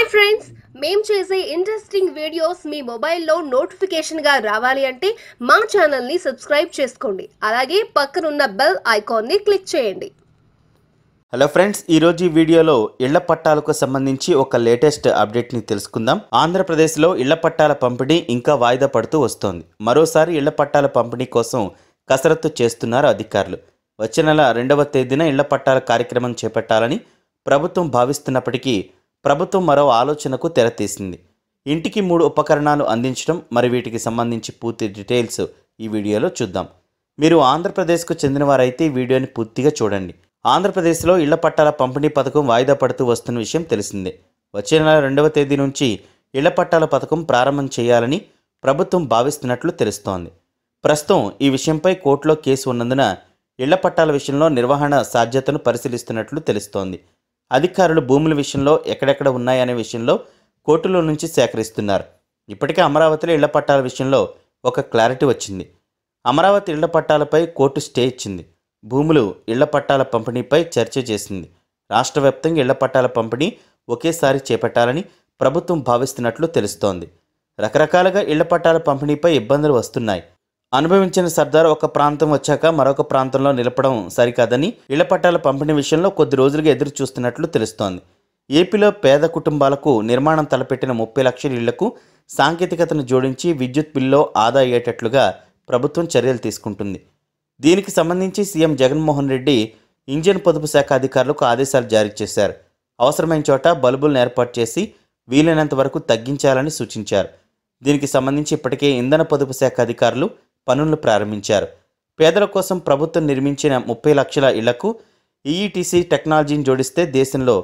hi friends మేము చేసే interesting videos మీ మొబైల్లో నోటిఫికేషన్గా రావాలి అంటే మా ఛానల్ని సబ్స్క్రైబ్ చేసుకోండి అలాగే పక్కనున్న బెల్ ఐకాన్ని క్లిక్ చేయండి హలో ఫ్రెండ్స్ ఈ రోజు ఈ వీడియోలో ఇళ్ల పట్టాలకు సంబంధించి ఒక లేటెస్ట్ అప్డేట్ ని తెలుసుకుందాం ఆంధ్రప్రదేశ్ లో ఇళ్ల పట్టాల పంపిణీ ఇంకా వాయిదా పడుతూ వస్తోంది మరోసారి ఇళ్ల పట్టాల పంపిణీ కోసం కసరత్తు చేస్తున్నారు అధికారులు వచ్చే నెల రెండవ తేదీన ఇళ్ల పట్టాల కార్యక్రమం చేపట్టాలని ప్రభుత్వం భావిస్తున్నప్పటికీ ప్రభుత్వం మరో ఆలోచనకు తెరతీసింది ఇంటికి మూడు ఉపకరణాలు అందించడం మరి వీటికి సంబంధించి పూర్తి డీటెయిల్స్ ఈ వీడియోలో చూద్దాం మీరు ఆంధ్రప్రదేశ్కు చెందినవారైతే ఈ వీడియోని పూర్తిగా చూడండి ఆంధ్రప్రదేశ్లో ఇళ్ల పట్టాల పంపిణీ పథకం వాయిదా పడుతూ వస్తున్న విషయం తెలిసిందే వచ్చే నెల రెండవ తేదీ నుంచి ఇళ్ల పట్టాల పథకం ప్రారంభం చేయాలని ప్రభుత్వం భావిస్తున్నట్లు తెలుస్తోంది ప్రస్తుతం ఈ విషయంపై కోర్టులో కేసు ఉన్నందున ఇళ్ల పట్టాల విషయంలో నిర్వహణ సాధ్యతను పరిశీలిస్తున్నట్లు తెలుస్తోంది అధికారులు భూముల విషయంలో ఎక్కడెక్కడ ఉన్నాయనే విషయంలో కోర్టులో నుంచి సేకరిస్తున్నారు ఇప్పటికే అమరావతిలో ఇళ్ల పట్టాల విషయంలో ఒక క్లారిటీ వచ్చింది అమరావతి ఇళ్ల పట్టాలపై కోర్టు స్టే ఇచ్చింది భూములు ఇళ్ల పట్టాల పంపిణీపై చర్చ చేసింది రాష్ట్ర వ్యాప్తంగా ఇళ్ల పట్టాల పంపిణీ ఒకేసారి చేపట్టాలని ప్రభుత్వం భావిస్తున్నట్లు తెలుస్తోంది రకరకాలుగా ఇళ్ల పట్టాల పంపిణీపై ఇబ్బందులు వస్తున్నాయి అనుభవించిన సర్దార్ ఒక ప్రాంతం వచ్చాక మరొక ప్రాంతంలో నిలపడం సరికాదని ఇళ్ల పట్టాల పంపిణీ విషయంలో కొద్ది రోజులుగా ఎదురు చూస్తున్నట్లు తెలుస్తోంది ఏపీలో పేద కుటుంబాలకు నిర్మాణం తలపెట్టిన ముప్పై లక్షల ఇళ్లకు సాంకేతికతను జోడించి విద్యుత్ బిల్లో ఆదా అయ్యేటట్లుగా ప్రభుత్వం చర్యలు తీసుకుంటుంది దీనికి సంబంధించి సీఎం జగన్మోహన్ రెడ్డి ఇంజన్ పొదుపు శాఖ అధికారులకు ఆదేశాలు జారీ చేశారు అవసరమైన చోట బల్బులను ఏర్పాటు చేసి వీలైనంత వరకు తగ్గించాలని సూచించారు దీనికి సంబంధించి ఇప్పటికే ఇంధన పొదుపు శాఖ అధికారులు పనులు ప్రారంభించారు పేదల కోసం ప్రభుత్వం నిర్మించిన ముప్పై లక్షల ఇళ్లకు ఈఈటీసీ e e టెక్నాలజీని జోడిస్తే దేశంలో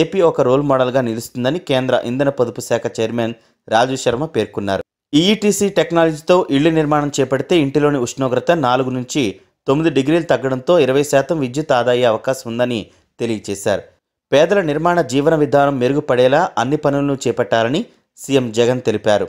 ఏపీ ఒక రోల్ మోడల్గా నిలుస్తుందని కేంద్ర ఇంధన పొదుపు శాఖ చైర్మన్ రాజు శర్మ పేర్కొన్నారు ఈఈటీసీ e టెక్నాలజీతో ఇళ్ల నిర్మాణం చేపడితే ఇంటిలోని ఉష్ణోగ్రత నాలుగు నుంచి తొమ్మిది డిగ్రీలు తగ్గడంతో ఇరవై శాతం విద్యుత్ ఆదాయ అవకాశం ఉందని తెలియజేశారు పేదల నిర్మాణ జీవన విధానం మెరుగుపడేలా అన్ని పనులను చేపట్టాలని సీఎం జగన్ తెలిపారు